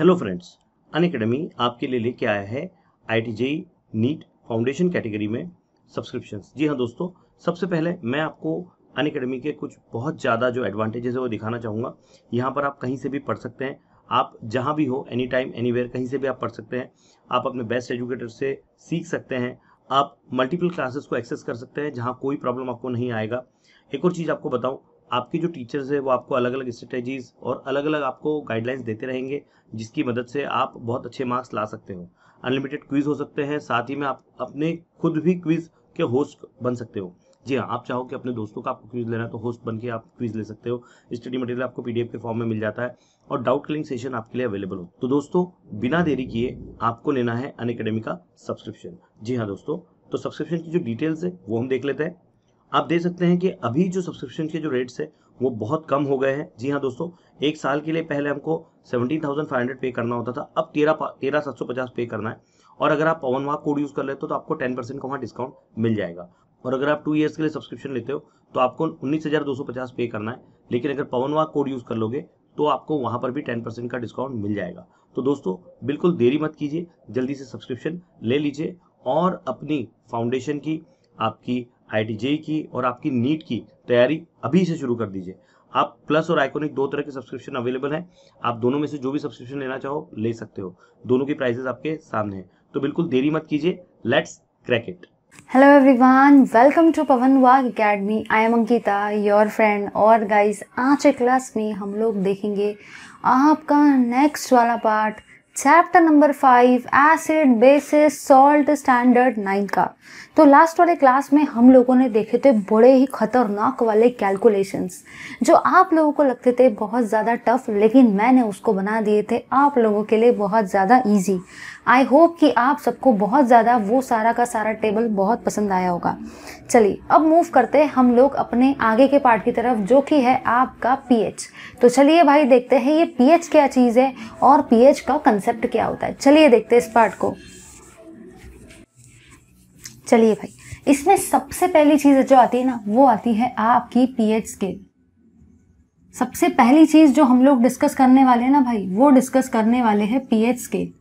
Hello friends अन academy आपके लिए लेके आया है I T JEE NEET foundation category में सब्सक्रिप्शन जी हाँ दोस्तों सबसे पहले मैं आपको अन अकेडमी के कुछ बहुत ज़्यादा जो एडवांटेजेस है वो दिखाना चाहूँगा यहाँ पर आप कहीं से भी पढ़ सकते हैं आप जहाँ भी हो एनी टाइम एनी कहीं से भी आप पढ़ सकते हैं आप अपने बेस्ट एजुकेटर से सीख सकते हैं आप मल्टीपल क्लासेस को एक्सेस कर सकते हैं जहाँ कोई प्रॉब्लम आपको नहीं आएगा एक और चीज़ आपको बताऊँ आपके जो टीचर्स हैं वो आपको अलग अलग स्ट्रेटेजीज और अलग अलग आपको गाइडलाइंस देते रहेंगे जिसकी मदद से आप बहुत अच्छे मार्क्स ला सकते हो अनलिमिटेड क्विज हो सकते हैं साथ ही में आप अपने खुद भी क्विज के होस्ट बन सकते हो जी हाँ आप चाहो कि अपने दोस्तों का आपको क्विज लेना है तो होस्ट बन के आप क्विज ले सकते हो स्टडी मटेरियल आपको पीडीएफ के फॉर्म में मिल जाता है और डाउट क्लिंग सेशन आपके लिए अवेलेबल हो तो दोस्तों बिना देरी किए आपको लेना है अन का सब्सक्रिप्शन जी हाँ दोस्तों तो सब्सक्रिप्शन की जो डिटेल्स है वो हम देख लेते हैं आप देख सकते हैं कि अभी जो सब्सक्रिप्शन के जो रेट्स है वो बहुत कम हो गए हैं जी हाँ दोस्तों एक साल के लिए पहले हमको सेवनटीन थाउजेंड फाइव हंड्रेड पे करना होता था अब तेरह तेरह सात सौ पचास पे करना है और अगर आप पवन वाक कोड यूज़ कर लेते हो तो आपको टेन परसेंट का वहाँ डिस्काउंट मिल जाएगा और अगर आप टू ईयर्स के लिए सब्सक्रिप्शन लेते हो तो आपको उन्नीस हज़ार दो सौ पचास पे करना है लेकिन अगर पवन वाक कोड यूज़ कर लोगे तो आपको वहां पर भी टेन परसेंट का डिस्काउंट मिल जाएगा तो दोस्तों बिल्कुल देरी मत कीजिए जल्दी से सब्सक्रिप्शन ले लीजिए और अपनी फाउंडेशन की आपकी आई की और आपकी नीट की तैयारी अभी से शुरू कर दीजिए आप प्लस और आइकोनिक दो तरह के सब्सक्रिप्शन अवेलेबल हैं आप दोनों में से जो भी सब्सक्रिप्शन लेना चाहो ले सकते हो दोनों की प्राइसेस आपके सामने हैं तो बिल्कुल देरी मत कीजिए let's crack it hello everyone welcome to Pawan Wag Academy I am Ankita your friend और गाइस आज के क्लास में हम लोग देखेंगे आपका नेक्स्ट वाला part chapter number five acid bases salt standard nine का तो लास्ट वाले क्लास में हम लोगों ने देखे थे बड़े ही खतरनाक वाले कैलकुलेशंस जो आप लोगों को लगते थे बहुत ज़्यादा टफ लेकिन मैंने उसको बना दिए थे आप लोगों के लिए बहुत ज़्यादा ईजी आई होप कि आप सबको बहुत ज़्यादा वो सारा का सारा टेबल बहुत पसंद आया होगा चलिए अब मूव करते हैं हम लोग अपने आगे के पार्ट की तरफ जो कि है आपका पीएच तो चलिए भाई देखते हैं ये पीएच क्या चीज़ है और पीएच का कंसेप्ट क्या होता है चलिए देखते हैं इस पार्ट को चलिए भाई इसमें सबसे पहली चीज़ जो आती है ना वो आती है आपकी पीएच स्केल सबसे पहली चीज़ जो हम लोग डिस्कस करने वाले हैं ना भाई वो डिस्कस करने वाले हैं पीएच स्केल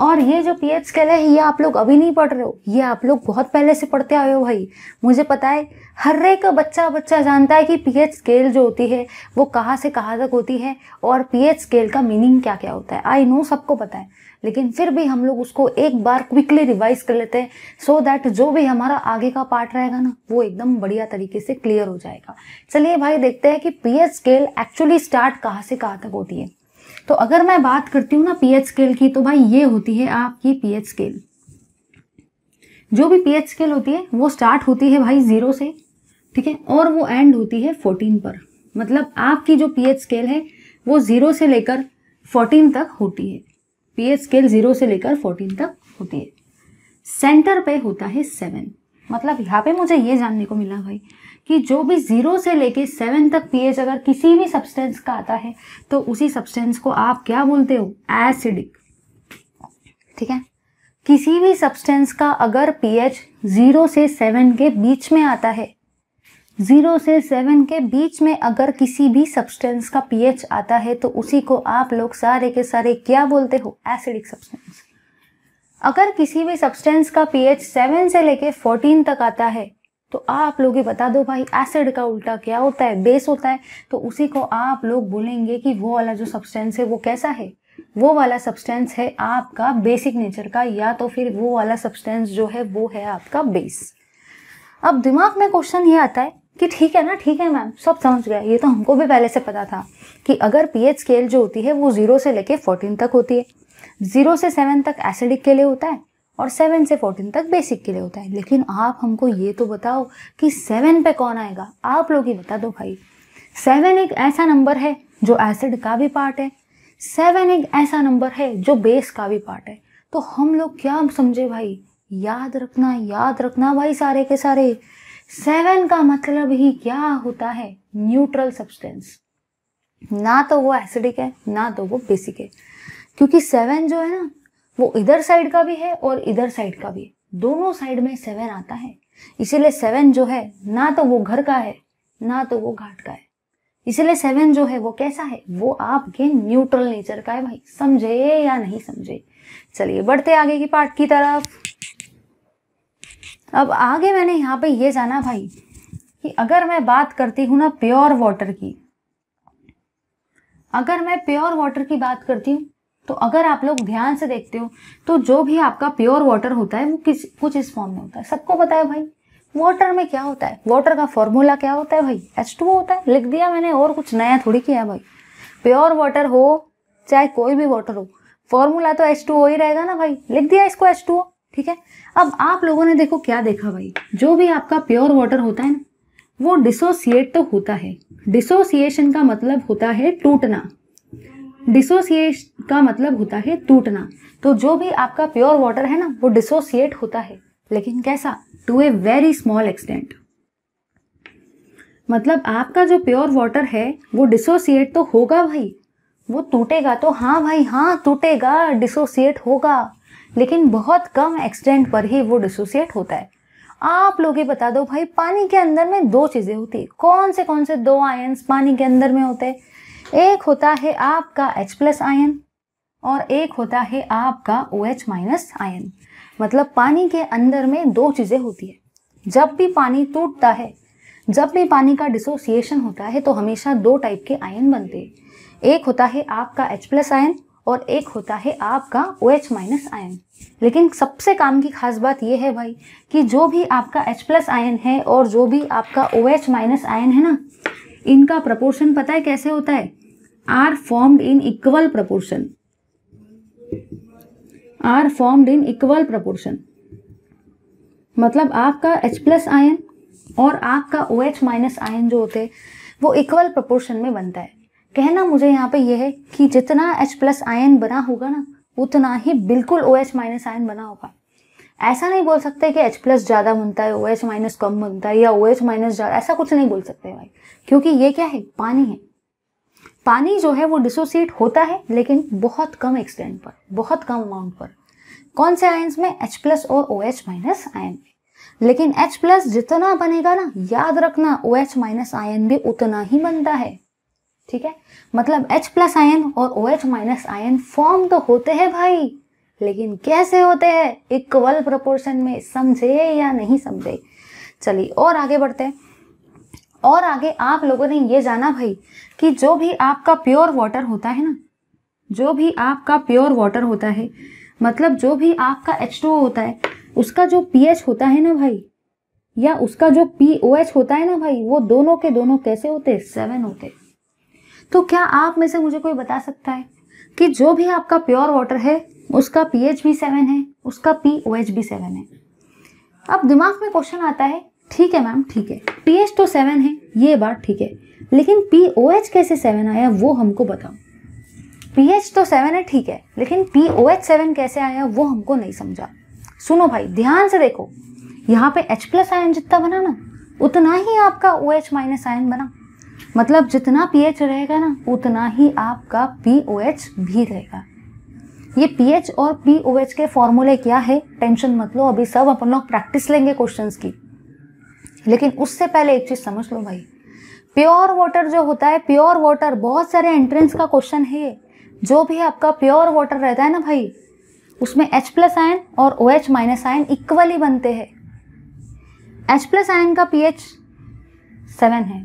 और ये जो पी एच स्केल है ये आप लोग अभी नहीं पढ़ रहे हो ये आप लोग बहुत पहले से पढ़ते आए हो भाई मुझे पता है हर एक बच्चा बच्चा जानता है कि पी एच स्केल जो होती है वो कहाँ से कहाँ तक होती है और पी एच स्केल का मीनिंग क्या क्या होता है आई नो सबको पता है लेकिन फिर भी हम लोग उसको एक बार क्विकली रिवाइज कर लेते हैं सो दैट जो भी हमारा आगे का पार्ट रहेगा ना वो एकदम बढ़िया तरीके से क्लियर हो जाएगा चलिए भाई देखते हैं कि P H scale actually start कहाँ से कहाँ तक होती है तो अगर मैं बात करती हूँ ना पीएच स्केल की तो भाई ये होती है आपकी पीएच स्केल जो भी पीएच स्केल होती है वो स्टार्ट होती है भाई ज़ीरो से ठीक है और वो एंड होती है फोर्टीन पर मतलब आपकी जो पीएच स्केल है वो ज़ीरो से लेकर फोर्टीन तक होती है पीएच स्केल ज़ीरो से लेकर फोर्टीन तक होती है सेंटर पे होता है सेवन मतलब यहाँ पे मुझे ये जानने को मिला भाई कि जो भी ज़ीरो से लेके सेवन तक पीएच अगर किसी भी सब्सटेंस का आता है तो उसी सब्सटेंस को आप क्या बोलते हो एसिडिक ठीक है किसी भी सब्सटेंस का अगर पीएच ज़ीरो से सेवन के बीच में आता है ज़ीरो से सेवन के बीच में अगर किसी भी सब्सटेंस का पीएच आता है तो उसी को आप लोग सारे के सारे क्या बोलते हो एसिडिक सब्सटेंस अगर किसी भी सब्सटेंस का पीएच सेवन से लेके फोर्टीन तक आता है तो आप लोग ये बता दो भाई एसिड का उल्टा क्या होता है बेस होता है तो उसी को आप लोग बोलेंगे कि वो वाला जो सब्सटेंस है वो कैसा है वो वाला सब्सटेंस है आपका बेसिक नेचर का या तो फिर वो वाला सब्सटेंस जो है वो है आपका बेस अब दिमाग में क्वेश्चन ये आता है कि ठीक है ना ठीक है मैम सब समझ गया ये तो हमको भी पहले से पता था कि अगर पीएच स्केल जो होती है वो ज़ीरो से लेके फोर्टीन तक होती है ज़ीरो से सेवन तक एसिडिक के लिए होता है और सेवन से फोर्टीन तक बेसिक के लिए होता है लेकिन आप हमको ये तो बताओ कि सेवन पे कौन आएगा आप लोग ही बता दो भाई सेवन एक ऐसा नंबर है जो एसिड का भी पार्ट है सेवन एक ऐसा नंबर है जो बेस का भी पार्ट है तो हम लोग क्या समझे भाई याद रखना याद रखना भाई सारे के सारे सेवन का मतलब ही क्या होता है न्यूट्रल सब्सटेंस ना तो वो एसिडिक है ना तो वो बेसिक है क्योंकि सेवन जो है ना वो इधर साइड का भी है और इधर साइड का भी है दोनों साइड में सेवन आता है इसीलिए सेवन जो है ना तो वो घर का है ना तो वो घाट का है इसीलिए सेवन जो है वो कैसा है वो आपके न्यूट्रल नेचर का है भाई समझे या नहीं समझे चलिए बढ़ते आगे की पार्ट की तरफ अब आगे मैंने यहाँ पे ये जाना भाई कि अगर मैं बात करती हूं ना प्योर वाटर की अगर मैं प्योर वाटर की बात करती हूं तो अगर आप लोग ध्यान से देखते हो तो जो भी आपका प्योर वाटर होता है वो किस कुछ इस फॉर्म में होता है सबको पता है भाई वाटर में क्या होता है वाटर का फॉर्मूला क्या होता है भाई एच टू होता है लिख दिया मैंने और कुछ नया थोड़ी किया भाई प्योर वाटर हो चाहे कोई भी वाटर हो फॉर्मूला तो एच टू हो ही रहेगा ना भाई लिख दिया इसको एच टू ठीक है अब आप लोगों ने देखो क्या देखा भाई जो भी आपका प्योर वाटर होता है ना वो डिसोसिएट तो होता है डिसोसिएशन का मतलब होता है टूटना डिसोसिएट का मतलब होता है टूटना तो जो भी आपका प्योर वाटर है ना वो डिसोसिएट होता है लेकिन कैसा to a very small extent मतलब आपका जो प्योर वाटर है वो डिसोसिएट तो होगा भाई वो टूटेगा तो हाँ भाई हाँ टूटेगा डिसोसिएट होगा लेकिन बहुत कम एक्सटेंट पर ही वो डिसोसिएट होता है आप लोग ये बता दो भाई पानी के अंदर में दो चीज़ें होती है कौन से कौन से दो आयंस पानी के अंदर में होते हैं एक होता है आपका H प्लस आयन और एक होता है आपका ओ OH माइनस आयन मतलब पानी के अंदर में दो चीज़ें होती है जब भी पानी टूटता है जब भी पानी का डिसोसिएशन होता है तो हमेशा दो टाइप के आयन बनते हैं एक होता है आपका H प्लस आयन और एक होता है आपका ओ OH माइनस आयन लेकिन सबसे काम की खास बात यह है भाई कि जो भी आपका H प्लस आयन है और जो भी आपका ओ OH माइनस आयन है ना इनका प्रपोर्शन पता है कैसे होता है are formed in equal proportion are formed in equal proportion मतलब आपका H प्लस आयन और आपका ओ एच माइनस आयन जो होते हैं वो इक्वल प्रपोर्शन में बनता है कहना मुझे यहाँ पे यह है कि जितना H प्लस आयन बना होगा ना उतना ही बिल्कुल ओ एच माइनस आयन बना होगा ऐसा नहीं बोल सकते कि H प्लस ज़्यादा बनता है ओ एच माइनस कम बनता है या ओ OH एच माइनस ज़्यादा ऐसा कुछ नहीं बोल सकते भाई क्योंकि ये क्या है पानी है पानी जो है वो डिसोसिएट होता है लेकिन बहुत कम एक्सटेंट पर बहुत कम अमाउंट पर कौन से आयंस में H प्लस और ओ एच माइनस आयन में लेकिन H प्लस जितना बनेगा ना याद रखना ओ एच माइनस आयन भी उतना ही बनता है ठीक है मतलब H प्लस आयन और O H minus ion form तो होते हैं भाई लेकिन कैसे होते हैं इक्वल प्रोपोर्शन में समझे या नहीं समझे चलिए और आगे बढ़ते हैं और आगे आप लोगों ने ये जाना भाई कि जो भी आपका प्योर वाटर होता है ना जो भी आपका प्योर वाटर होता है मतलब जो भी आपका एच होता है उसका जो एच होता है ना भाई या उसका जो पी होता है ना भाई वो दोनों के दोनों कैसे होते सेवन होते तो क्या आप में से मुझे कोई बता सकता है कि जो भी आपका प्योर वाटर है उसका पीएच भी सेवन है उसका पी भी सेवन है अब दिमाग में क्वेश्चन आता है ठीक है मैम ठीक है पी एच तो सेवन है ये बात ठीक है लेकिन पी एच कैसे सेवन आया वो हमको बताओ पी एच तो सेवन है ठीक है लेकिन पी ओ एच सेवन कैसे आया वो हमको नहीं समझा सुनो भाई ध्यान से देखो यहाँ पे H प्लस आयन जितना बना ना उतना ही आपका ओ एच माइनस आयन बना मतलब जितना pH रहेगा ना उतना ही आपका POH भी रहेगा ये pH और POH के फॉर्मूले क्या है टेंशन मत लो अभी सब अपन लोग प्रैक्टिस लेंगे क्वेश्चंस की लेकिन उससे पहले एक चीज़ समझ लो भाई प्योर वाटर जो होता है प्योर वाटर बहुत सारे एंट्रेंस का क्वेश्चन है ये जो भी आपका प्योर वाटर रहता है ना भाई उसमें H प्लस आयन और O H minus ion equally बनते हैं H प्लस आयन का पी एच सेवन है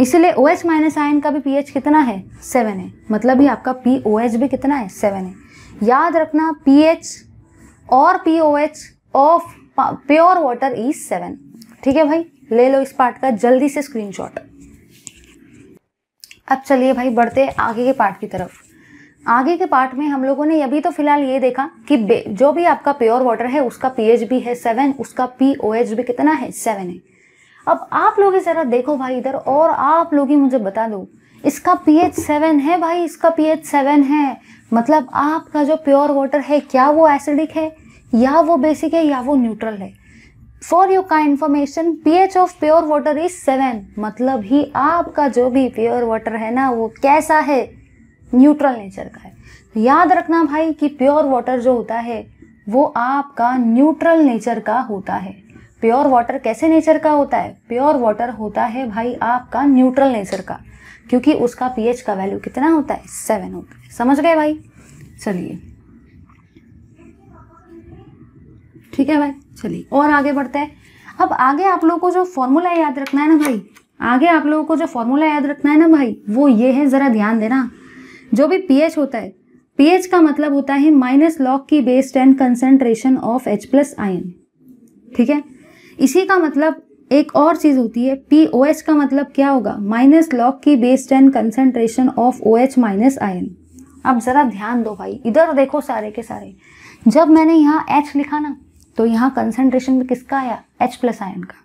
इसलिए ओ एच माइनस आयन का भी पी एच कितना है सेवन है मतलब ही आपका पी ओ एच भी कितना है सेवन है याद रखना पी एच और P O H of pure water is seven ठीक है भाई ले लो इस पार्ट का जल्दी से स्क्रीनशॉट अब चलिए भाई बढ़ते आगे के पार्ट की तरफ आगे के पार्ट में हम लोगों ने अभी तो फिलहाल ये देखा कि जो भी आपका प्योर वाटर है उसका पीएच भी है सेवन उसका पी ओ एच भी कितना है सेवन है अब आप लोग ही ज़रा देखो भाई इधर और आप लोग ही मुझे बता दो इसका पीएच सेवन है भाई इसका पीएच सेवन है मतलब आपका जो प्योर वाटर है क्या वो एसिडिक है या वो बेसिक है या वो न्यूट्रल है फॉर यू का information pH of pure water is seven मतलब ही आपका जो भी प्योर वाटर है ना वो कैसा है न्यूट्रल नेचर का है याद रखना भाई कि प्योर वाटर जो होता है वो आपका न्यूट्रल नेचर का होता है प्योर वाटर कैसे नेचर का होता है प्योर वाटर होता है भाई आपका न्यूट्रल नेचर का क्योंकि उसका पीएच का वैल्यू कितना होता है सेवन होता है समझ गए भाई चलिए ठीक है भाई चलिए और आगे बढ़ते हैं अब आगे आप लोगों को जो फॉर्मूला याद रखना है ना भाई आगे आप लोगों को जो फॉर्मूला याद रखना है ना भाई वो ये है ज़रा ध्यान देना जो भी पी होता है पीएच का मतलब होता है माइनस लॉक की base ten concentration of H plus ion ठीक है इसी का मतलब एक और चीज़ होती है पी एच का मतलब क्या होगा माइनस लॉक की base ten concentration of O H minus ion अब ज़रा ध्यान दो भाई इधर देखो सारे के सारे जब मैंने यहाँ एच लिखा ना तो यहाँ कंसनट्रेशन भी किसका आया एच प्लस आयन का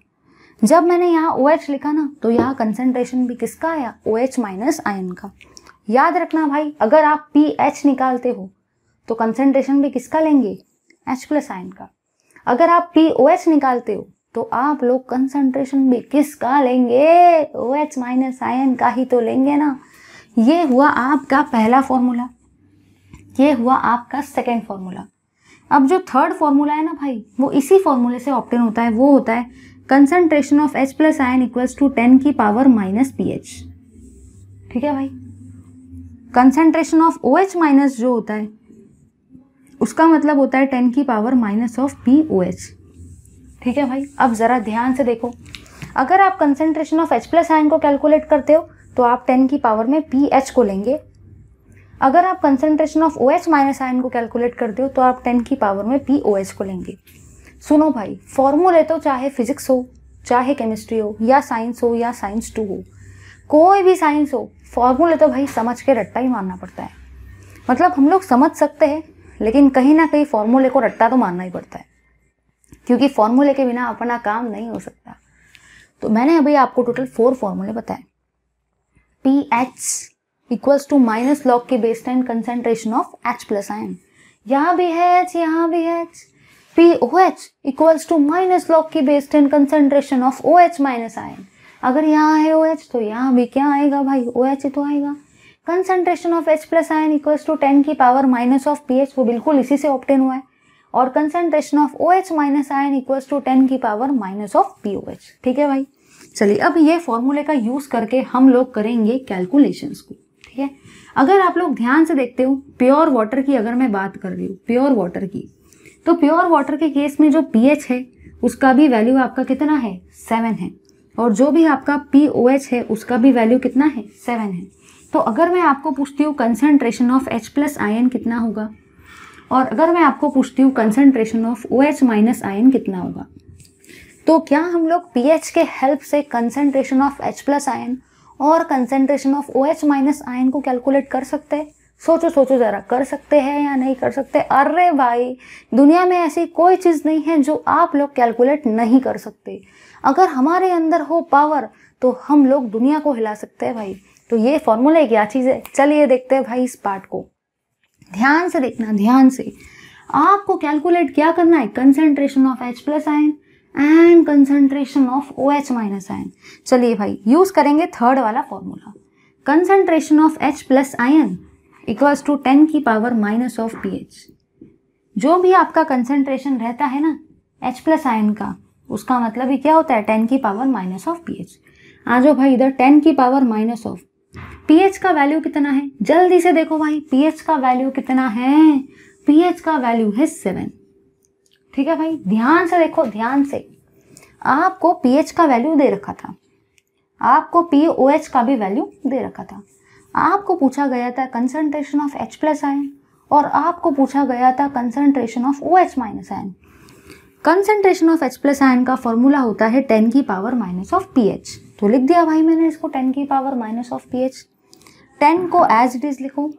जब मैंने यहाँ ओ OH लिखा ना तो यहाँ कंसनट्रेशन भी किसका आया ओ एच माइनस आयन का याद रखना भाई अगर आप पी एच निकालते हो तो कंसनट्रेशन भी किसका लेंगे एच प्लस आयन का अगर आप पी ओ एच निकालते हो तो आप लोग कंसनट्रेशन भी किसका लेंगे ओ एच माइनस आयन का ही तो लेंगे ना ये हुआ आपका पहला फॉर्मूला ये हुआ आपका सेकेंड फॉर्मूला अब जो थर्ड फॉर्मूला है ना भाई वो इसी फॉर्मूले से ऑप्टेन होता है वो होता है concentration of H plus ion equals to ten की पावर माइनस पी एच ठीक है भाई concentration of O H minus जो होता है उसका मतलब होता है टेन की power minus of P O H ठीक है भाई अब ज़रा ध्यान से देखो अगर आप concentration of H plus ion को कैलकुलेट करते हो तो आप टेन की पावर में पी एच को लेंगे अगर आप concentration of O H minus ion को कैलकुलेट करते हो तो आप टेन की पावर में पी ओ एच को लेंगे सुनो भाई फॉर्मूले तो चाहे फिजिक्स हो चाहे केमिस्ट्री हो या साइंस हो या साइंस टू हो कोई भी साइंस हो फॉर्मूले तो भाई समझ के रट्टा ही मारना पड़ता है मतलब हम लोग समझ सकते हैं लेकिन कहीं ना कहीं फॉर्मूले को रट्टा तो मारना ही पड़ता है क्योंकि फॉर्मूले के बिना अपना काम नहीं हो सकता तो मैंने अभी आपको टोटल फोर फॉर्मूले बताए P H equals to minus log के base time concentration of H plus ion यहाँ भी है एच यहाँ भी है H P O H equals to minus log की base ten concentration of O H minus ion अगर यहाँ है ओ एच तो यहाँ भी क्या आएगा भाई ओ एच तो आएगा concentration of H plus ion equals to ten की power minus of P H वो बिल्कुल इसी से ऑप्टेन हुआ है और concentration of O H minus ion equals to ten की power minus of P O H ठीक है भाई चलिए अब ये फॉर्मूले का यूज़ करके हम लोग करेंगे कैलकुलेशंस को ठीक है अगर आप लोग ध्यान से देखते हो प्योर वाटर की अगर मैं बात कर रही हूँ प्योर वाटर की तो प्योर वाटर के केस में जो पी है उसका भी वैल्यू आपका कितना है सेवन है और जो भी आपका पी है उसका भी वैल्यू कितना है सेवन है तो अगर मैं आपको पूछती हूँ concentration of H plus ion कितना होगा और अगर मैं आपको पूछती हूँ concentration of O H minus ion कितना होगा तो क्या हम लोग पी एच के हेल्प से concentration of H plus ion और concentration of O H minus ion को कैलकुलेट कर सकते हैं सोचो सोचो ज़रा कर सकते हैं या नहीं कर सकते अरे भाई दुनिया में ऐसी कोई चीज़ नहीं है जो आप लोग कैलकुलेट नहीं कर सकते अगर हमारे अंदर हो पावर तो हम लोग दुनिया को हिला सकते हैं भाई तो ये फॉर्मूला एक क्या चीज़ है चलिए देखते हैं भाई इस पार्ट को ध्यान से देखना ध्यान से आपको कैलकुलेट क्या करना है concentration of H plus ion and concentration of O H minus ion चलिए भाई यूज करेंगे थर्ड वाला formula concentration of H plus ion equals to ten की power minus of P H जो भी आपका कंसंट्रेशन रहता है ना एच प्लस आयन का उसका मतलब ही क्या होता है टेन की power minus of P H आ जाओ भाई इधर टेन की power minus of P H का वैल्यू कितना है जल्दी से देखो भाई पी एच का वैल्यू कितना है पी एच का वैल्यू है सेवन ठीक है भाई ध्यान से देखो ध्यान से आपको पीएच का वैल्यू दे रखा था आपको पी ओ एच का भी वैल्यू दे रखा था आपको पूछा गया था concentration of H plus ion और आपको पूछा गया था concentration of O H minus ion concentration of H plus ion का फॉर्मूला होता है टेन की power minus of P H तो लिख दिया भाई मैंने इसको टेन की power minus of P H ten को एज इट इज़ लिखो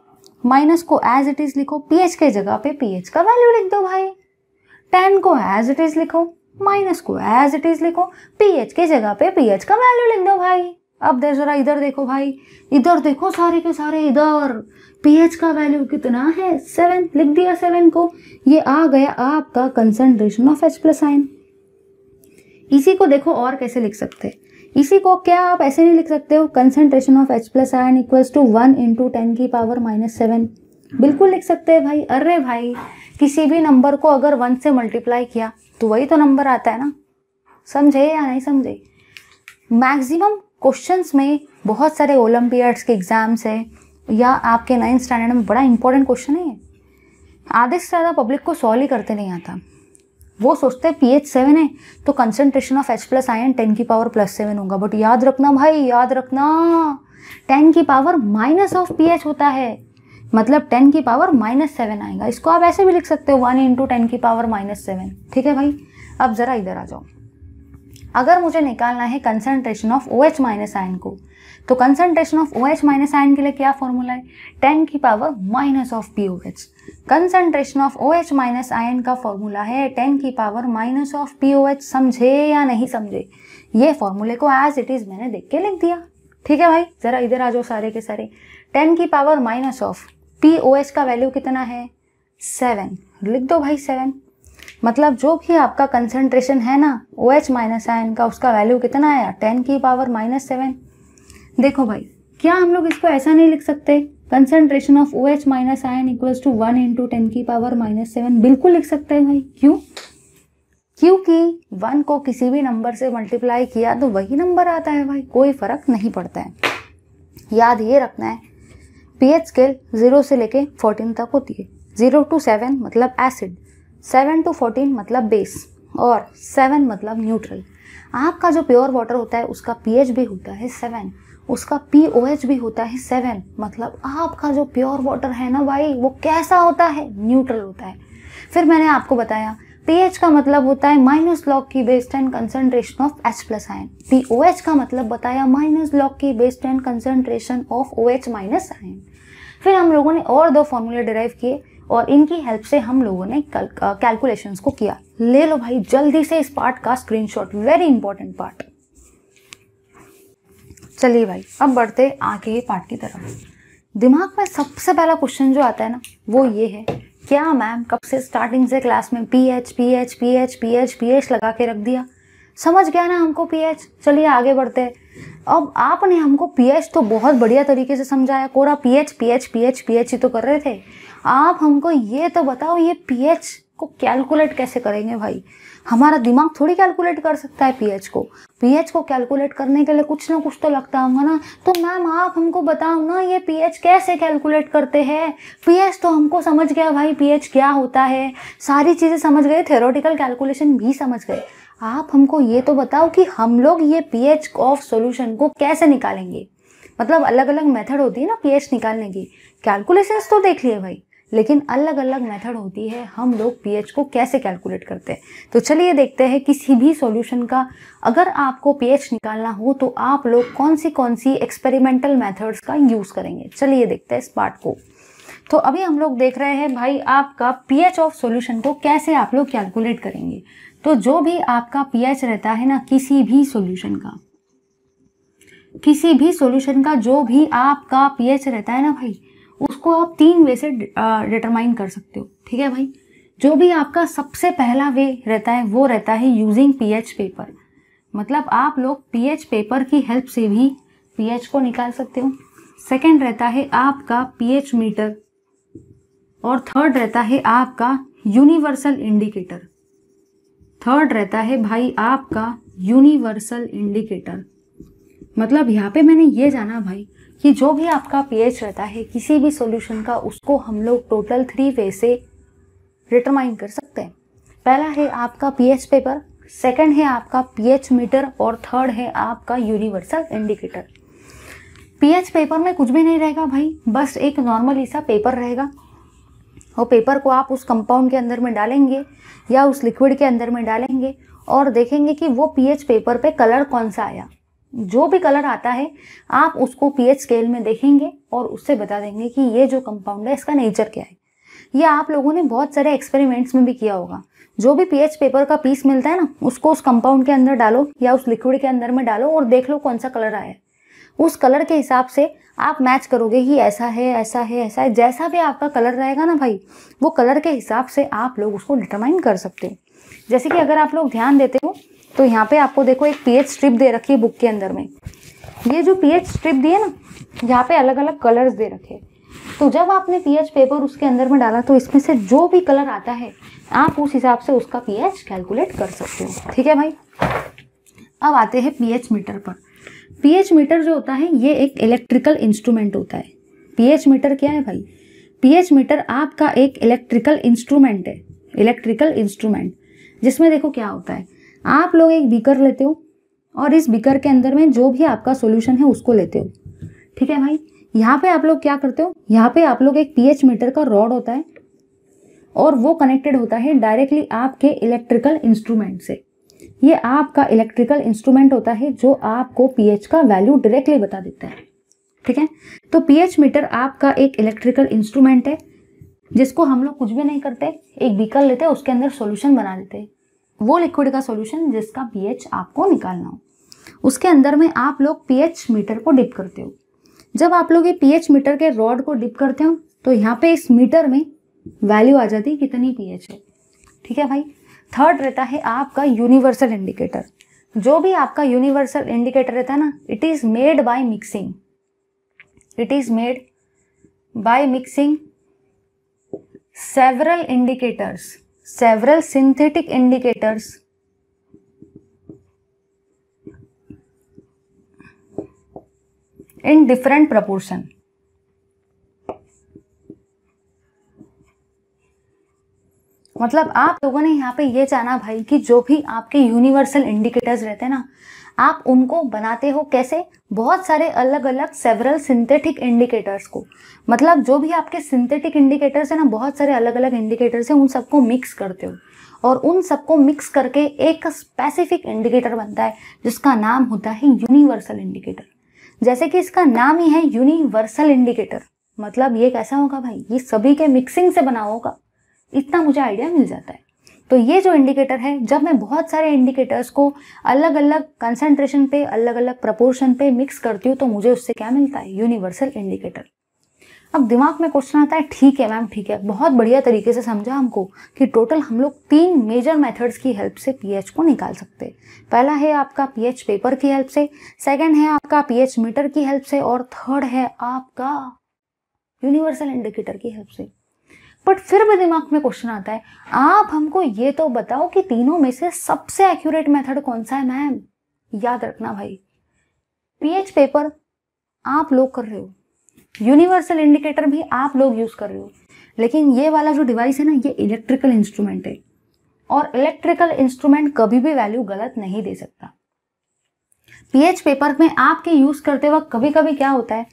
माइनस को एज इट इज़ लिखो पी एच के जगह पे पी एच का वैल्यू लिख दो भाई टेन को एज इट इज लिखो माइनस को एज इट इज लिखो पीएच के जगह पे पीएच का वैल्यू लिख दो भाई अब देर जरा इधर देखो भाई इधर देखो सारे के सारे इधर पीएच का वैल्यू कितना है सेवन लिख दिया सेवन को ये आ गया आपका कंसेंट्रेशन ऑफ एच प्लस आइन इसी को देखो और कैसे लिख सकते इसी को क्या आप ऐसे नहीं लिख सकते हो concentration of H plus ion equals to one into ten की पावर माइनस सेवन बिल्कुल लिख सकते हैं भाई अरे भाई किसी भी नंबर को अगर वन से मल्टीप्लाई किया तो वही तो नंबर आता है ना समझे या नहीं समझे मैक्सिमम क्वेश्चंस में बहुत सारे ओलम्पियड्स के एग्ज़ाम्स है या आपके नाइन्थ स्टैंडर्ड में बड़ा इंपॉर्टेंट क्वेश्चन है आधे से ज़्यादा पब्लिक को सॉल्व ही करते नहीं आता वो सोचते हैं पी एच सेवन है तो concentration of H plus ion ten की पावर प्लस सेवन होगा बट याद रखना भाई याद रखना टेन की power minus of P H होता है मतलब टेन की पावर माइनस सेवन आएगा इसको आप ऐसे भी लिख सकते हो वन इंटू टेन की पावर माइनस सेवन ठीक है भाई अब ज़रा इधर आ जाओ अगर मुझे निकालना है concentration of O H minus ion को तो concentration of O H minus ion के लिए क्या फॉर्मूला है टेन की power minus of P O H concentration of O H minus ion का फॉर्मूला है टेन की power minus of P O H समझे या नहीं समझे ये फॉर्मूले को एज इट इज़ मैंने देख के लिख दिया ठीक है भाई ज़रा इधर आ जाओ सारे के सारे टेन की power minus of T O H का वैल्यू कितना है सेवन लिख दो भाई सेवन मतलब जो भी आपका कंसेंट्रेशन है ना ओ एच माइनस आयन का उसका वैल्यू कितना आया टेन की पावर माइनस सेवन देखो भाई क्या हम लोग इसको ऐसा नहीं लिख सकते concentration of O H minus ion equals to one into ten की पावर माइनस सेवन बिल्कुल लिख सकते हैं भाई क्यों क्योंकि वन को किसी भी नंबर से मल्टीप्लाई किया तो वही नंबर आता है भाई कोई फर्क नहीं पड़ता है याद ये रखना है पीएच स्केल जीरो से लेके फोर्टीन तक होती है जीरो टू सेवन मतलब एसिड सेवन टू फोर्टीन मतलब बेस और सेवन मतलब न्यूट्रल आपका जो प्योर वाटर होता है उसका एच भी होता है सेवन उसका एच भी होता है सेवन मतलब आपका जो प्योर वाटर है ना भाई वो कैसा होता है न्यूट्रल होता है फिर मैंने आपको बताया पीएच का मतलब होता है माइनस लॉग की base ten concentration of H plus ion pOH का मतलब बताया माइनस लॉग की base ten concentration of O H minus ion फिर हम लोगों ने और दो फॉर्मूले डिराइव किए और इनकी हेल्प से हम लोगों ने कैलकुलेशन uh, को किया ले लो भाई जल्दी से इस पार्ट का स्क्रीनशॉट वेरी इंपॉर्टेंट पार्ट चलिए भाई अब बढ़ते आगे पार्ट की तरफ दिमाग में सबसे पहला क्वेश्चन जो आता है ना वो ये है क्या मैम कब से स्टार्टिंग से क्लास में P H P H P H P H P H लगा के रख दिया समझ गया ना हमको पी एच चलिए आगे बढ़ते हैं अब आपने हमको पी एच तो बहुत बढ़िया तरीके से समझाया कोरा P H P H P H P H ही तो कर रहे थे आप हमको ये तो बताओ ये पी एच को कैलकुलेट कैसे करेंगे भाई हमारा दिमाग थोड़ी कैलकुलेट कर सकता है पीएच को पीएच को कैलकुलेट करने के लिए कुछ ना कुछ तो लगता होगा ना तो मैम आप हमको बताओ ना ये पीएच कैसे कैलकुलेट करते हैं पीएच तो हमको समझ गया भाई पीएच क्या होता है सारी चीज़ें समझ गए थेरोटिकल कैलकुलेशन भी समझ गए आप हमको ये तो बताओ कि हम लोग ये पी ऑफ सोल्यूशन को कैसे निकालेंगे मतलब अलग अलग मेथड होती है ना पी निकालने की कैलकुलेशंस तो देख लिए भाई लेकिन अलग अलग मेथड होती है हम लोग पीएच को कैसे कैलकुलेट करते हैं तो चलिए देखते हैं किसी भी सॉल्यूशन का अगर आपको पीएच निकालना हो तो आप लोग कौन सी कौन सी एक्सपेरिमेंटल मेथड्स का यूज़ करेंगे चलिए देखते हैं इस पार्ट को तो अभी हम लोग देख रहे हैं भाई आपका पीएच ऑफ सोल्यूशन को कैसे आप लोग कैलकुलेट करेंगे तो जो भी आपका पी रहता है ना किसी भी सोल्यूशन का किसी भी सॉल्यूशन का जो भी आपका पीएच रहता है ना भाई उसको आप तीन वे से डिटरमाइन कर सकते हो ठीक है भाई जो भी आपका सबसे पहला वे रहता है वो रहता है यूजिंग पीएच पेपर मतलब आप लोग पीएच पेपर की हेल्प से भी पीएच को निकाल सकते हो सेकंड रहता है आपका पीएच मीटर और थर्ड रहता है आपका यूनिवर्सल इंडिकेटर थर्ड रहता है भाई आपका यूनिवर्सल इंडिकेटर मतलब यहाँ पे मैंने ये जाना भाई कि जो भी आपका पीएच रहता है किसी भी सॉल्यूशन का उसको हम लोग टोटल थ्री वे से डिटरमाइन कर सकते हैं पहला है आपका पीएच पेपर सेकंड है आपका पीएच मीटर और थर्ड है आपका यूनिवर्सल इंडिकेटर पीएच पेपर में कुछ भी नहीं रहेगा भाई बस एक नॉर्मल सा पेपर रहेगा और पेपर को आप उस कंपाउंड के अंदर में डालेंगे या उस लिक्विड के अंदर में डालेंगे और देखेंगे कि वो पीएच पेपर पे कलर कौन सा आया जो भी कलर आता है आप उसको पीएच स्केल में देखेंगे और उससे बता देंगे कि ये जो कंपाउंड है इसका नेचर क्या है ये आप लोगों ने बहुत सारे एक्सपेरिमेंट्स में भी किया होगा जो भी पीएच पेपर का पीस मिलता है ना उसको उस कंपाउंड के अंदर डालो या उस लिक्विड के अंदर में डालो और देख लो कौन सा कलर आया है उस कलर के हिसाब से आप मैच करोगे कि ऐसा है ऐसा है ऐसा है जैसा भी आपका कलर रहेगा ना भाई वो कलर के हिसाब से आप लोग उसको डिटरमाइन कर सकते हो जैसे कि अगर आप लोग ध्यान देते हो तो यहाँ पे आपको देखो एक पीएच स्ट्रिप दे रखी है बुक के अंदर में ये जो पीएच स्ट्रिप दी है ना यहाँ पे अलग अलग कलर्स दे रखे तो जब आपने पीएच पेपर उसके अंदर में डाला तो इसमें से जो भी कलर आता है आप उस हिसाब से उसका पीएच कैलकुलेट कर सकते हो ठीक है भाई अब आते हैं पीएच मीटर पर पीएच मीटर जो होता है ये एक इलेक्ट्रिकल इंस्ट्रूमेंट होता है पीएच मीटर क्या है भाई पीएच मीटर आपका एक इलेक्ट्रिकल इंस्ट्रूमेंट है इलेक्ट्रिकल इंस्ट्रूमेंट जिसमें देखो क्या होता है आप लोग एक बीकर लेते हो और इस बीकर के अंदर में जो भी आपका सोल्यूशन है उसको लेते हो ठीक है भाई यहाँ पे आप लोग क्या करते हो यहाँ पे आप लोग एक पीएच मीटर का रॉड होता है और वो कनेक्टेड होता है डायरेक्टली आपके इलेक्ट्रिकल इंस्ट्रूमेंट से ये आपका इलेक्ट्रिकल इंस्ट्रूमेंट होता है जो आपको पीएच का वैल्यू डायरेक्टली बता देता है ठीक है तो पीएच मीटर आपका एक इलेक्ट्रिकल इंस्ट्रूमेंट है जिसको हम लोग कुछ भी नहीं करते एक बीकर लेते हैं उसके अंदर सोल्यूशन बना देते हैं वो लिक्विड का सॉल्यूशन जिसका पीएच आपको निकालना हो उसके अंदर में आप लोग पीएच मीटर को डिप करते हो जब आप लोग ये पीएच मीटर के रॉड को डिप करते हो तो यहाँ पे इस मीटर में वैल्यू आ जाती है कितनी पीएच है ठीक है भाई थर्ड रहता है आपका यूनिवर्सल इंडिकेटर जो भी आपका यूनिवर्सल इंडिकेटर रहता है ना it is made by mixing it is made by mixing several indicators several synthetic indicators in different proportion. मतलब आप लोगों ने यहाँ पे ये जाना भाई कि जो भी आपके यूनिवर्सल इंडिकेटर्स रहते हैं ना आप उनको बनाते हो कैसे बहुत सारे अलग अलग सेवरल सिंथेटिक इंडिकेटर्स को मतलब जो भी आपके सिंथेटिक इंडिकेटर्स हैं ना बहुत सारे अलग अलग इंडिकेटर्स हैं उन सबको मिक्स करते हो और उन सबको मिक्स करके एक स्पेसिफिक इंडिकेटर बनता है जिसका नाम होता है यूनिवर्सल इंडिकेटर जैसे कि इसका नाम ही है यूनिवर्सल इंडिकेटर मतलब ये कैसा होगा भाई ये सभी के मिक्सिंग से बना होगा इतना मुझे आइडिया मिल जाता है तो ये जो इंडिकेटर है जब मैं बहुत सारे इंडिकेटर्स को अलग अलग कंसेंट्रेशन पे अलग अलग प्रपोर्शन पे मिक्स करती हूँ तो मुझे उससे क्या मिलता है यूनिवर्सल इंडिकेटर अब दिमाग में क्वेश्चन आता है ठीक है मैम ठीक है बहुत बढ़िया तरीके से समझा हमको कि टोटल हम लोग तीन मेजर मेथड्स की हेल्प से पीएच को निकाल सकते हैं पहला है आपका पीएच पेपर की हेल्प से सेकंड है आपका पीएच मीटर की हेल्प से और थर्ड है आपका यूनिवर्सल इंडिकेटर की हेल्प से बट फिर भी दिमाग में क्वेश्चन आता है आप हमको ये तो बताओ कि तीनों में से सबसे एक्यूरेट मेथड कौन सा है मैम याद रखना भाई पीएच पेपर आप लोग कर रहे हो यूनिवर्सल इंडिकेटर भी आप लोग यूज़ कर रहे हो लेकिन ये वाला जो डिवाइस है ना ये इलेक्ट्रिकल इंस्ट्रूमेंट है और इलेक्ट्रिकल इंस्ट्रूमेंट कभी भी वैल्यू गलत नहीं दे सकता पीएच पेपर में आपके यूज़ करते वक्त कभी कभी क्या होता है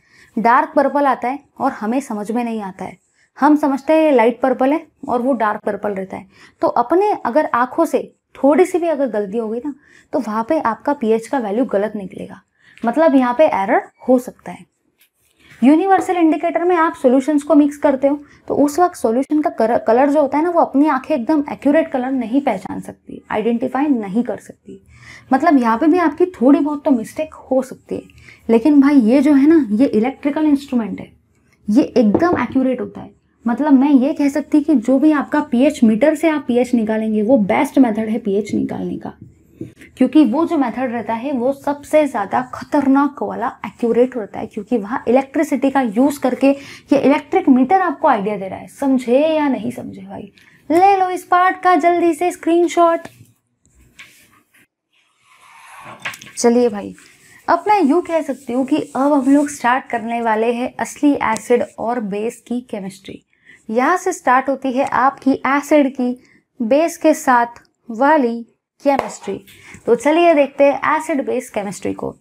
डार्क पर्पल आता है और हमें समझ में नहीं आता है हम समझते हैं लाइट पर्पल है और वो डार्क पर्पल रहता है तो अपने अगर आँखों से थोड़ी सी भी अगर गलती हो गई ना तो वहाँ पे आपका पीएच का वैल्यू गलत निकलेगा मतलब यहाँ पे एरर हो सकता है यूनिवर्सल इंडिकेटर में आप सॉल्यूशंस को मिक्स करते हो तो उस वक्त सॉल्यूशन का कलर जो होता है ना वो अपनी आंखें एकदम एक्यूरेट कलर नहीं पहचान सकती आइडेंटिफाई नहीं कर सकती मतलब यहाँ पे भी आपकी थोड़ी बहुत तो मिस्टेक हो सकती है लेकिन भाई ये जो है ना ये इलेक्ट्रिकल इंस्ट्रूमेंट है ये एकदम एक्यूरेट होता है मतलब मैं ये कह सकती कि जो भी आपका पीएच मीटर से आप पीएच निकालेंगे वो बेस्ट मेथड है पीएच निकालने का क्योंकि वो जो मेथड रहता है वो सबसे ज़्यादा खतरनाक वाला एक्यूरेट होता है क्योंकि वहाँ इलेक्ट्रिसिटी का यूज़ करके ये इलेक्ट्रिक मीटर आपको आइडिया दे रहा है समझे या नहीं समझे भाई ले लो इस पार्ट का जल्दी से स्क्रीनशॉट चलिए भाई अब मैं यूँ कह सकती हूँ कि अब हम लोग स्टार्ट करने वाले हैं असली एसिड और बेस की केमिस्ट्री यहाँ से स्टार्ट होती है आपकी एसिड की बेस के साथ वाली केमिस्ट्री तो चलिए देखते हैं एसिड बेस केमिस्ट्री को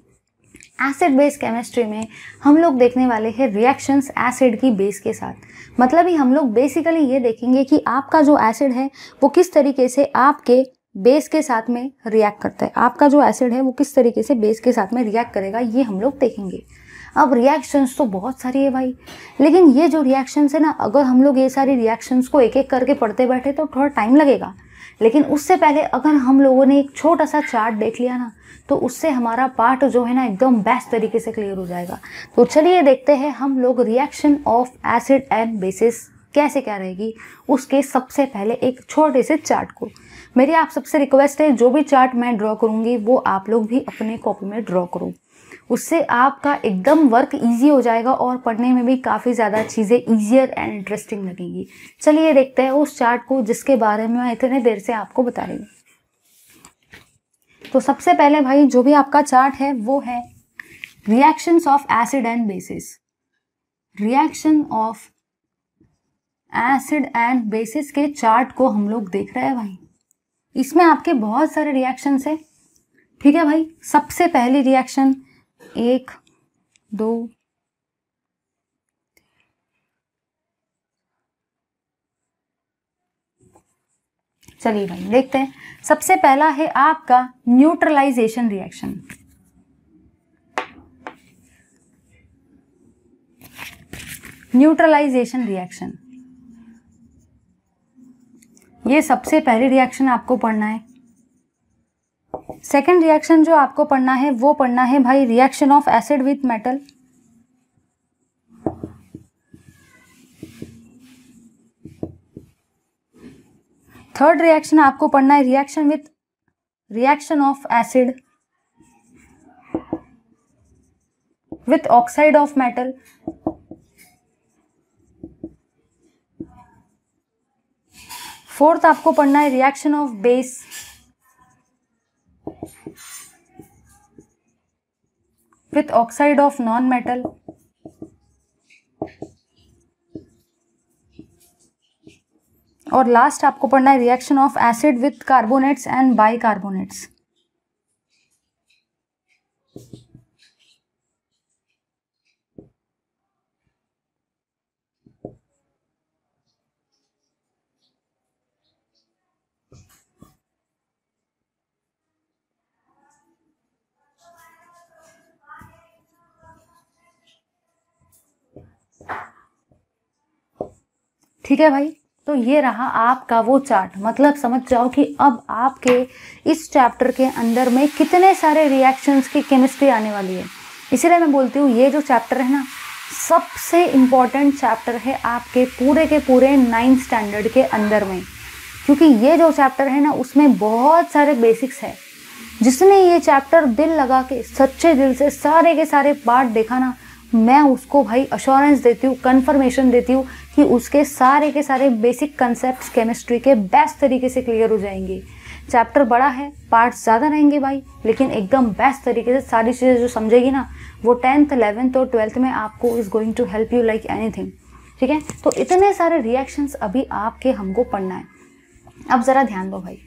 एसिड बेस केमिस्ट्री में हम लोग देखने वाले हैं रिएक्शंस एसिड की बेस के साथ मतलब ही हम लोग बेसिकली ये देखेंगे कि आपका जो एसिड है वो किस तरीके से आपके बेस के साथ में रिएक्ट करता है आपका जो एसिड है वो किस तरीके से बेस के साथ में रिएक्ट करेगा ये हम लोग देखेंगे अब रिएक्शंस तो बहुत सारी है भाई लेकिन ये जो रिएक्शंस है ना अगर हम लोग ये सारी रिएक्शंस को एक एक करके पढ़ते बैठे तो थोड़ा टाइम लगेगा लेकिन उससे पहले अगर हम लोगों ने एक छोटा सा चार्ट देख लिया ना तो उससे हमारा पार्ट जो है ना एकदम बेस्ट तरीके से क्लियर हो जाएगा तो चलिए देखते हैं हम लोग reaction of acid and bases कैसे क्या रहेगी उसके सबसे पहले एक छोटे से चार्ट को मेरी आप सबसे रिक्वेस्ट है जो भी चार्ट मैं ड्रॉ करूँगी वो आप लोग भी अपने कॉपी में ड्रॉ करूँ उससे आपका एकदम वर्क इजी हो जाएगा और पढ़ने में भी काफ़ी ज़्यादा चीज़ें ईजियर एंड इंटरेस्टिंग लगेंगी चलिए देखते हैं उस चार्ट को जिसके बारे में मैं इतने देर से आपको बता रही हूँ तो सबसे पहले भाई जो भी आपका चार्ट है वो है reactions of acid and bases reaction of acid and bases के चार्ट को हम लोग देख रहे हैं भाई इसमें आपके बहुत सारे रिएक्शंस है ठीक है भाई सबसे पहली रिएक्शन एक दो चलिए भाई देखते हैं सबसे पहला है आपका न्यूट्रलाइजेशन रिएक्शन न्यूट्रलाइजेशन रिएक्शन ये सबसे पहली रिएक्शन आपको पढ़ना है सेकेंड रिएक्शन जो आपको पढ़ना है वो पढ़ना है भाई reaction of acid with metal third reaction आपको पढ़ना है reaction with reaction of acid with oxide of metal fourth आपको पढ़ना है reaction of base with oxide of non-metal. और लास्ट आपको पढ़ना है reaction of acid with carbonates and bicarbonates ठीक है भाई तो ये रहा आपका वो चार्ट मतलब समझ जाओ कि अब आपके इस चैप्टर के अंदर में कितने सारे रिएक्शंस की केमिस्ट्री आने वाली है इसीलिए मैं बोलती हूँ ये जो चैप्टर है ना सबसे इम्पॉर्टेंट चैप्टर है आपके पूरे के पूरे नाइन्थ स्टैंडर्ड के अंदर में क्योंकि ये जो चैप्टर है ना उसमें बहुत सारे बेसिक्स है जिसने ये चैप्टर दिल लगा के सच्चे दिल से सारे के सारे पार्ट देखा ना मैं उसको भाई अश्योरेंस देती हूँ कन्फर्मेशन देती हूँ कि उसके सारे के सारे बेसिक कंसेप्ट केमिस्ट्री के बेस्ट तरीके से क्लियर हो जाएंगे चैप्टर बड़ा है पार्ट ज़्यादा रहेंगे भाई लेकिन एकदम बेस्ट तरीके से सारी चीज़ें जो समझेगी ना वो टेंथ इलेवेंथ और ट्वेल्थ में आपको is going to help you like anything ठीक है तो इतने सारे रिएक्शंस अभी आपके हमको पढ़ना है अब ज़रा ध्यान दो भाई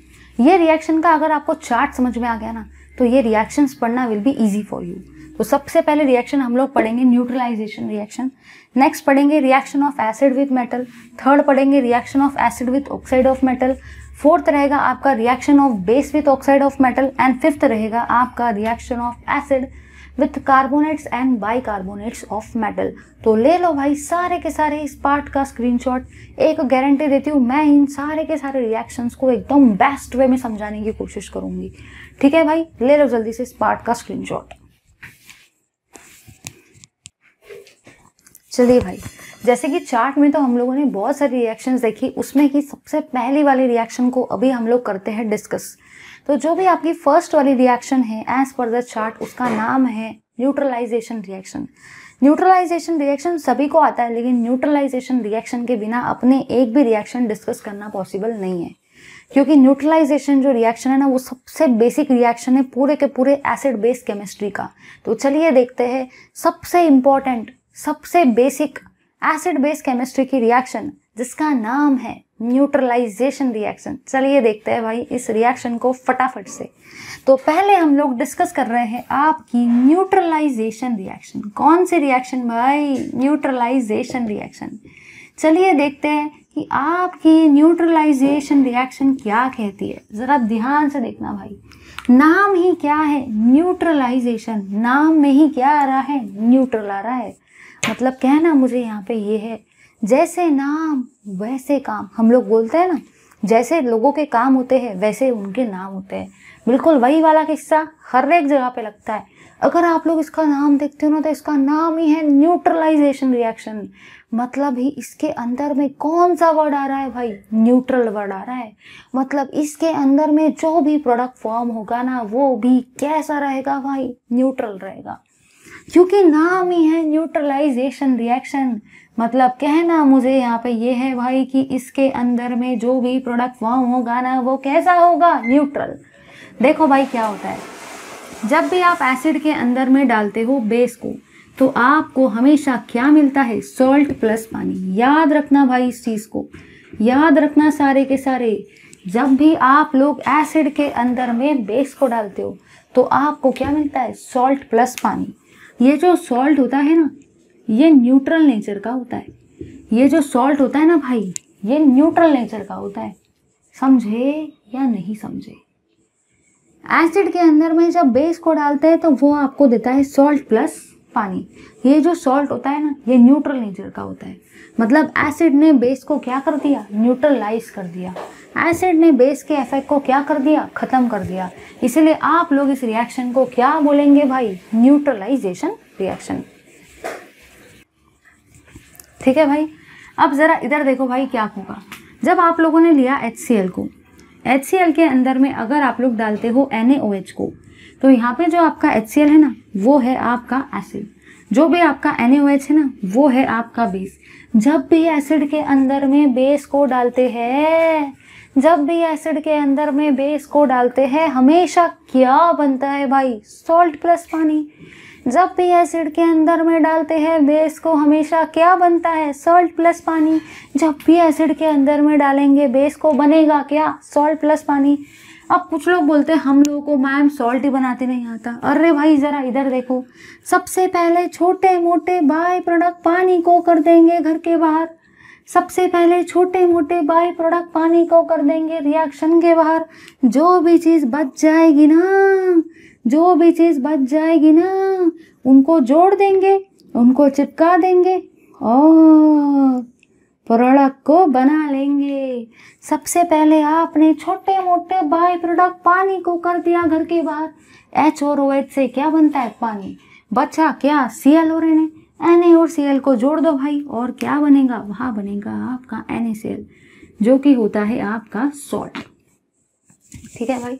ये रिएक्शन का अगर आपको चार्ट समझ में आ गया ना तो ये रिएक्शंस पढ़ना will be easy for you तो सबसे पहले रिएक्शन हम लोग पढ़ेंगे न्यूट्रलाइजेशन रिएक्शन नेक्स्ट पढ़ेंगे reaction of acid with metal third पढ़ेंगे reaction of acid with oxide of metal fourth रहेगा आपका reaction of base with oxide of metal and fifth रहेगा आपका reaction of acid with carbonates and bicarbonates of metal तो ले लो भाई सारे के सारे इस पार्ट का शॉट एक गारंटी देती हूँ मैं इन सारे के सारे रिएक्शंस को एकदम बेस्ट वे में समझाने की कोशिश करूँगी ठीक है भाई ले लो जल्दी से इस पार्ट का शॉट चलिए भाई जैसे कि चार्ट में तो हम लोगों ने बहुत सारी रिएक्शंस देखी उसमें की सबसे पहली वाली रिएक्शन को अभी हम लोग करते हैं डिस्कस तो जो भी आपकी फर्स्ट वाली रिएक्शन है एज पर द चार्ट उसका नाम है न्यूट्रलाइजेशन रिएक्शन न्यूट्रलाइजेशन रिएक्शन सभी को आता है लेकिन न्यूट्रलाइजेशन रिएक्शन के बिना अपने एक भी रिएक्शन डिस्कस करना पॉसिबल नहीं है क्योंकि न्यूट्रलाइजेशन जो रिएक्शन है ना वो सबसे बेसिक रिएक्शन है पूरे के पूरे एसिड बेस केमिस्ट्री का तो चलिए देखते हैं सबसे इंपॉर्टेंट सबसे बेसिक एसिड बेस केमिस्ट्री की रिएक्शन जिसका नाम है न्यूट्रलाइजेशन रिएक्शन चलिए देखते हैं भाई इस रिएक्शन को फटाफट से तो पहले हम लोग डिस्कस कर रहे हैं आपकी न्यूट्रलाइजेशन रिएक्शन कौन सी रिएक्शन भाई न्यूट्रलाइजेशन रिएक्शन चलिए देखते हैं कि आपकी न्यूट्रलाइजेशन रिएक्शन क्या कहती है ज़रा ध्यान से देखना भाई नाम ही क्या है न्यूट्रलाइजेशन नाम में ही क्या आ रहा है न्यूट्रल आ रहा है मतलब कहना मुझे यहाँ पे ये है जैसे नाम वैसे काम हम लोग बोलते हैं ना जैसे लोगों के काम होते हैं वैसे उनके नाम होते हैं बिल्कुल वही वाला किस्सा हर एक जगह पे लगता है अगर आप लोग इसका नाम देखते हो ना तो इसका नाम ही है न्यूट्रलाइजेशन रिएक्शन मतलब ही इसके अंदर में कौन सा वर्ड आ रहा है भाई न्यूट्रल वर्ड आ रहा है मतलब इसके अंदर में जो भी प्रोडक्ट फॉर्म होगा ना वो भी कैसा रहेगा भाई न्यूट्रल रहेगा क्योंकि नाम ही है न्यूट्रलाइजेशन रिएक्शन मतलब कहना मुझे यहाँ पे ये है भाई कि इसके अंदर में जो भी प्रोडक्ट फॉर्म होगा ना वो कैसा होगा न्यूट्रल देखो भाई क्या होता है जब भी आप एसिड के अंदर में डालते हो बेस को तो आपको हमेशा क्या मिलता है सॉल्ट प्लस पानी याद रखना भाई इस चीज़ को याद रखना सारे के सारे जब भी आप लोग एसिड के अंदर में बेस को डालते हो तो आपको क्या मिलता है सॉल्ट प्लस पानी ये जो सॉल्ट होता है ना ये न्यूट्रल नेचर का होता है ये जो सॉल्ट होता है ना भाई ये न्यूट्रल नेचर का होता है समझे या नहीं समझे एसिड के अंदर में जब बेस को डालते हैं तो वो आपको देता है सॉल्ट प्लस पानी ये जो सॉल्ट होता है ना ये न्यूट्रल नेचर का होता है मतलब एसिड ने बेस को क्या कर दिया न्यूट्रलाइज कर दिया एसिड ने बेस के इफेक्ट को क्या कर दिया ख़त्म कर दिया इसलिए आप लोग इस रिएक्शन को क्या बोलेंगे भाई न्यूट्रलाइजेशन रिएक्शन ठीक है भाई अब ज़रा इधर देखो भाई क्या होगा जब आप लोगों ने लिया एच को एच के अंदर में अगर आप लोग डालते हो एन को तो यहाँ पे जो आपका एच है ना वो है आपका एसिड जो भी आपका एन है ना वो है आपका बेस जब भी एसिड के अंदर में बेस को डालते हैं जब भी एसिड के अंदर में बेस को डालते हैं हमेशा क्या बनता है भाई सॉल्ट प्लस पानी जब भी एसिड के अंदर में डालते हैं बेस को हमेशा क्या बनता है सॉल्ट प्लस पानी जब भी एसिड के अंदर में डालेंगे बेस को बनेगा क्या सॉल्ट प्लस पानी अब कुछ लोग बोलते हैं हम लोगों को मैम सॉल्ट ही बनाते नहीं आता अरे भाई ज़रा इधर देखो सबसे पहले छोटे मोटे बाय प्रोडक्ट पानी को कर देंगे घर के बाहर सबसे पहले छोटे मोटे बाय प्रोडक्ट पानी को कर देंगे रिएक्शन के बाहर जो भी चीज़ बच जाएगी ना जो भी चीज़ बच जाएगी ना उनको जोड़ देंगे उनको चिपका देंगे और प्रोडक्ट को बना लेंगे सबसे पहले आपने छोटे मोटे बाय प्रोडक्ट पानी को कर दिया घर के बाहर एच और ओ एच से क्या बनता है पानी बचा क्या सीएल हो रहे एन ए एन ए और सी एल को जोड़ दो भाई और क्या बनेगा वहाँ बनेगा आपका एन ए सी एल जो कि होता है आपका सॉल्ट ठीक है भाई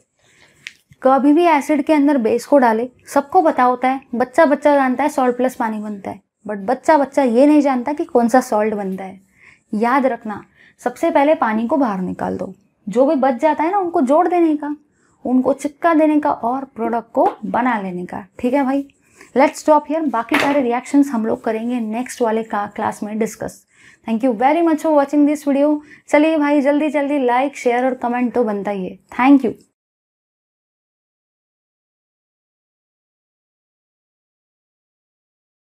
कभी तो भी एसिड के अंदर बेस को डाले सबको पता होता है बच्चा बच्चा जानता है सॉल्ट प्लस पानी बनता है बट बच्चा बच्चा ये नहीं जानता कि कौन सा सॉल्ट बनता है याद रखना सबसे पहले पानी को बाहर निकाल दो जो भी बच जाता है ना उनको जोड़ देने का उनको चिपका देने का और प्रोडक्ट को बना लेने का ठीक है भाई लेट्स स्टॉप हियर बाकी सारे रिएक्शंस हम लोग करेंगे नेक्स्ट वाले का क्लास में discuss thank you very much for watching this video चलिए भाई जल्दी जल्दी लाइक शेयर और कमेंट तो बनता ही है थैंक यू